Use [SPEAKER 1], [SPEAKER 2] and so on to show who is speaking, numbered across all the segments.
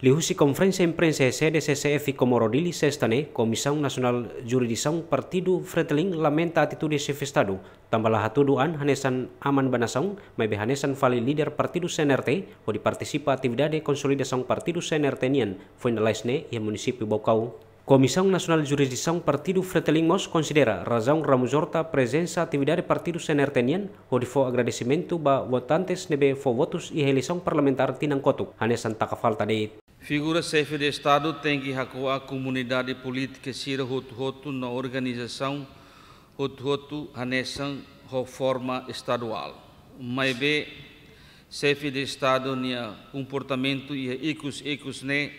[SPEAKER 1] Lihusi konferensi conferenza imprense sede Komoro Comorodili sestane, Comissão Nasional Juridição Partido Freteling lamenta atitude chefe Estado, tambalah hatuduan hanesan aman banasong, maibe hanesan fali líder Partido CNRT, o di participa atividade consolidação Partido CNRT nian, foi na lesne e município Bocau. Comissão Nacional Jurisdição Partido Freteling Mos considera razão ramuzorta presença atividade Partido Senertenian o de fo agradecimento ba votantes nebe fo votos e eleição parlamentar tinang kotuk, hanesan takafalta falta de
[SPEAKER 2] Figura chefe de Estado tem que recuar a comunidade política Sira Roto na organização Roto Hanesan Reforma Estadual. Mas bem, chefe de Estado o comportamento e icus icus ne né?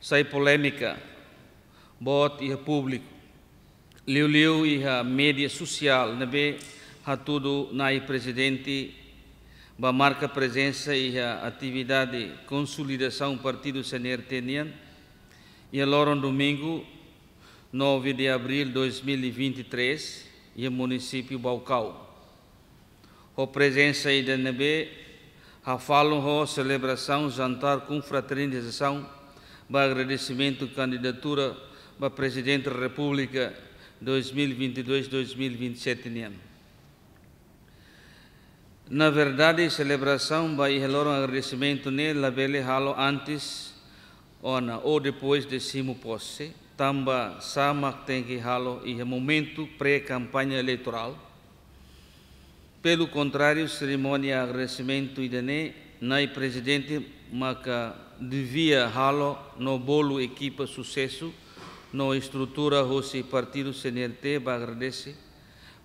[SPEAKER 2] sai polêmica bot e público. Liu liu e a média social, né bem, a tudo na presidente ba marca presença e a atividade consolidação partido senhor tenian e a loron domingo 9 de abril 2023 e município Balcau. O presença e DNB a falam ho celebração jantar com fraternização ba agradecimento candidatura ba presidente da república 2022-2027 nian. Na verdade, celebração vai relar um agradecimento nele, bele halo antes ona, ou depois de cimo posse. Tamba samak tem que halo e é momento pré-campanha eleitoral. Pelo contrário, cerimônia agradecimento e dene, nai presidente maca devia halo no bolo equipa sucesso, no estrutura hoje partido CNT, agradecer.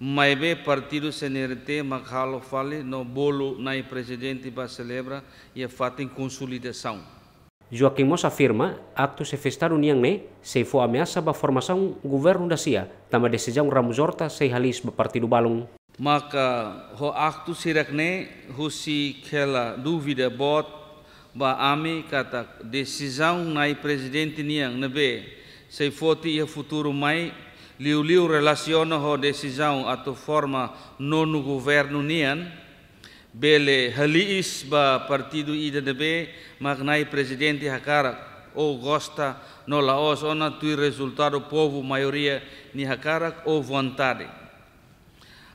[SPEAKER 2] Maibe partido CNRT Macalo fale no bolo na presidente para celebra e fatem consolidação.
[SPEAKER 1] Joaquim Moss afirma acto se festar união ne se for ameaça para formação governo da CIA, tama decisão Ramos Horta se halis para partido balung.
[SPEAKER 2] Maka ho acto se ne ho si kela dúvida bot ba ame kata decisão na presidente niang nebe se ti e futuro mai liu-liu relaciona ho decisão ato forma nono governo nian, bele haliis ba partido IDDB magnai presidente hakarak ou gosta no Laos ona tui resultado povo maioria ni hakarak ou vontade.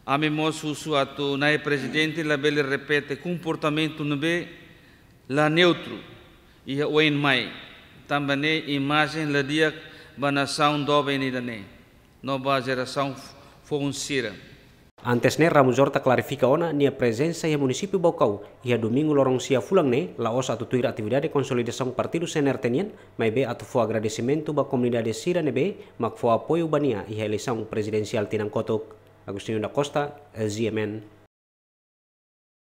[SPEAKER 2] Amemos usu ato nai presidente la bele repete comportamento nebe la neutro e o mai também imagem la diak banação dobe ni dane. nova geração Fonseira.
[SPEAKER 1] Antes ne Ramuzor ta clarifica ona nia presença ia município Baucau ia domingo lorong sia fulang ne laos atu tuir atividade consolidação partido sener tenien mai be atu fo agradecimento ba comunidade sira ne be mak fo apoio bania ia eleição presidencial tinang kotok Agostinho da Costa, ZMN.